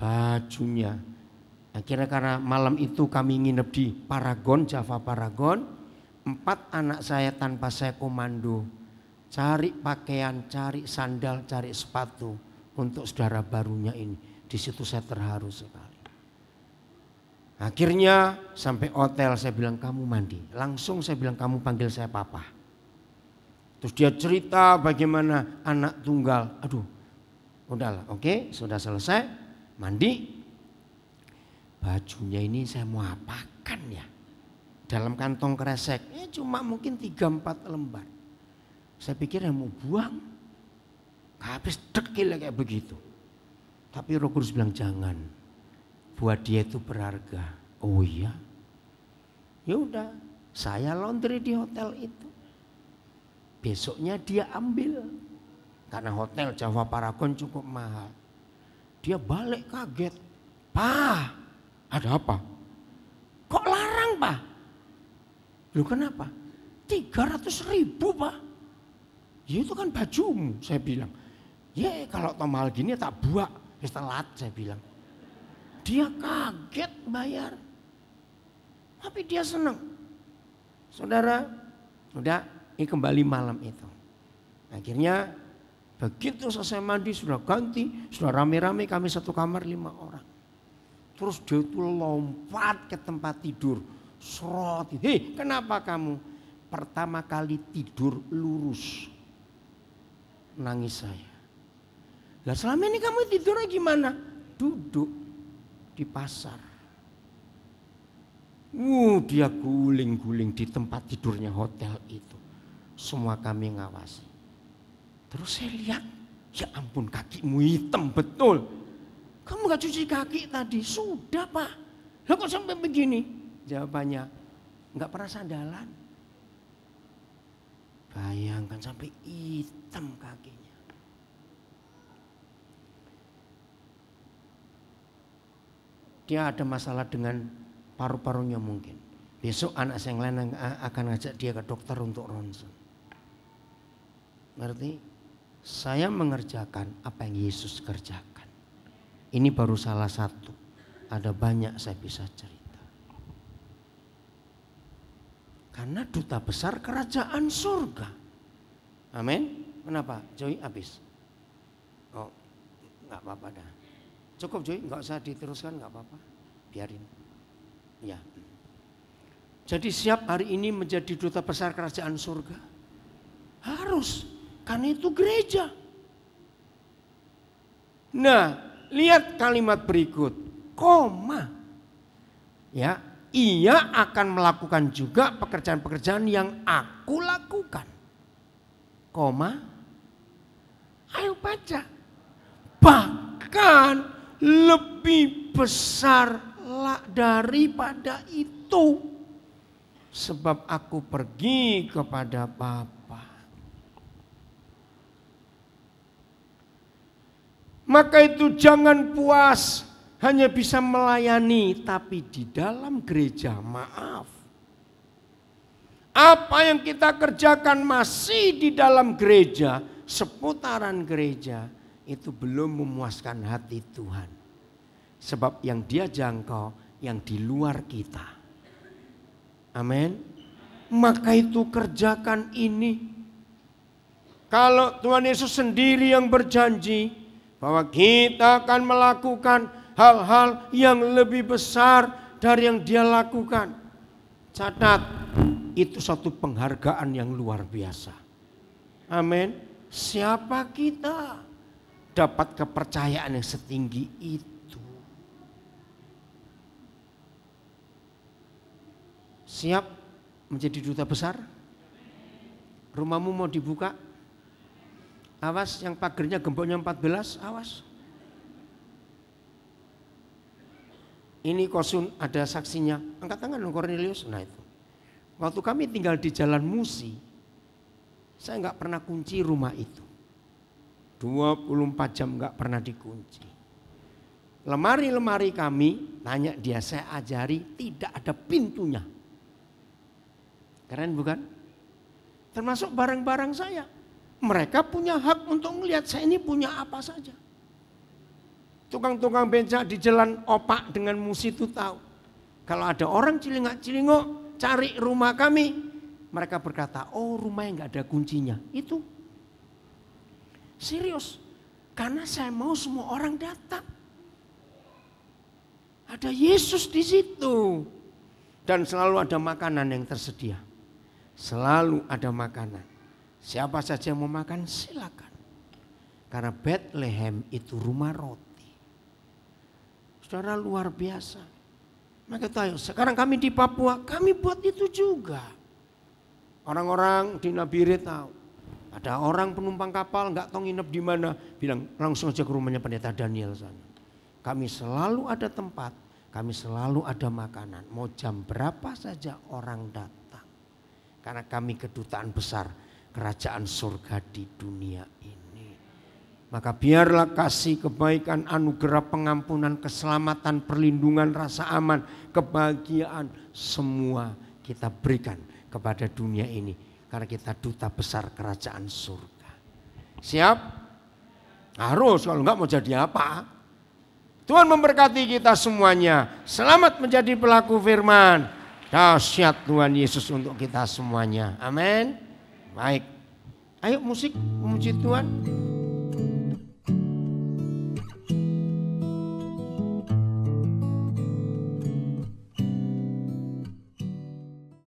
Bajunya. Akhirnya karena malam itu kami nginep di Paragon, Java Paragon. Empat anak saya tanpa saya komando Cari pakaian, cari sandal, cari sepatu untuk saudara barunya ini. Di situ saya terharu sekali. Akhirnya sampai hotel saya bilang kamu mandi. Langsung saya bilang kamu panggil saya papa. Terus dia cerita bagaimana anak tunggal. Aduh, udahlah oke okay, sudah selesai mandi. Bajunya ini saya mau apakan ya. Dalam kantong kresek ya cuma mungkin tiga empat lembar. Saya pikir yang mau buang. Habis dekil ya kayak begitu. Tapi Roh Kudus bilang jangan. Buat dia itu berharga. Oh iya. Ya udah, saya laundry di hotel itu. Besoknya dia ambil. Karena hotel Jawa Paragon cukup mahal. Dia balik kaget. Pak, ada apa? Kok larang pak? Lu kenapa? 300 ribu pak. Ya itu kan bajumu, saya bilang. Ya kalau tomal gini tak buat, ya telat saya bilang. Dia kaget bayar. Tapi dia senang. Saudara, udah ini kembali malam itu. Akhirnya begitu selesai mandi sudah ganti, sudah rame-rame kami satu kamar lima orang. Terus dia itu lompat ke tempat tidur. Serot, hei kenapa kamu? Pertama kali tidur lurus nangis saya. Lah selama ini kamu tidurnya gimana? Duduk di pasar. Uh, dia guling-guling di tempat tidurnya hotel itu. Semua kami ngawasi. Terus saya lihat, ya ampun kakimu hitam betul. Kamu gak cuci kaki tadi? Sudah pak. Lah kok sampai begini? Jawabannya, gak pernah sandalan. Bayangkan sampai hitam kakinya. Dia ada masalah dengan paru-parunya mungkin. Besok anak saya yang lain akan ngajak dia ke dokter untuk ronsen. Ngerti? Saya mengerjakan apa yang Yesus kerjakan. Ini baru salah satu. Ada banyak saya bisa cerita. Karena duta besar kerajaan surga. Amin. Kenapa? Joy habis. Oh, nggak apa-apa dah. Cukup Joy, nggak usah diteruskan, nggak apa-apa. Biarin. Ya. Jadi siap hari ini menjadi duta besar kerajaan surga. Harus, karena itu gereja. Nah, lihat kalimat berikut. Koma. Ya, ia akan melakukan juga pekerjaan-pekerjaan yang aku lakukan. Koma, ayo baca. Bahkan lebih besar daripada itu. Sebab aku pergi kepada Bapa. Maka itu jangan puas hanya bisa melayani, tapi di dalam gereja, maaf, apa yang kita kerjakan masih di dalam gereja, seputaran gereja itu belum memuaskan hati Tuhan. Sebab yang dia jangkau yang di luar kita. Amin. Maka itu kerjakan ini. Kalau Tuhan Yesus sendiri yang berjanji bahwa kita akan melakukan hal-hal yang lebih besar dari yang dia lakukan. Catat, itu satu penghargaan yang luar biasa. Amin. Siapa kita dapat kepercayaan yang setinggi itu? Siap menjadi duta besar? Rumahmu mau dibuka? Awas yang pagernya gemboknya 14, awas. Ini kosun ada saksinya. Angkat tangan dong Cornelius. Nah itu. Waktu kami tinggal di Jalan Musi, saya nggak pernah kunci rumah itu. 24 jam nggak pernah dikunci. Lemari-lemari kami, tanya dia, saya ajari tidak ada pintunya. Keren bukan? Termasuk barang-barang saya. Mereka punya hak untuk melihat saya ini punya apa saja. Tukang-tukang becak di jalan opak dengan musi itu tahu. Kalau ada orang cilingak-cilingok cari rumah kami. Mereka berkata, oh rumah yang gak ada kuncinya. Itu. Serius. Karena saya mau semua orang datang. Ada Yesus di situ. Dan selalu ada makanan yang tersedia. Selalu ada makanan. Siapa saja yang mau makan silakan. Karena Bethlehem itu rumah roti. Saudara luar biasa. Maka tahu, sekarang kami di Papua, kami buat itu juga. Orang-orang di Nabire tahu. Ada orang penumpang kapal nggak tahu nginep di mana, bilang langsung aja ke rumahnya pendeta Daniel sana. Kami selalu ada tempat, kami selalu ada makanan. Mau jam berapa saja orang datang. Karena kami kedutaan besar kerajaan surga di dunia ini. Maka biarlah kasih, kebaikan, anugerah, pengampunan, keselamatan, perlindungan, rasa aman, kebahagiaan semua kita berikan kepada dunia ini. Karena kita duta besar kerajaan surga. Siap? Harus, kalau enggak mau jadi apa? Tuhan memberkati kita semuanya. Selamat menjadi pelaku firman. Dahsyat Tuhan Yesus untuk kita semuanya. Amin. Baik. Ayo musik memuji Tuhan.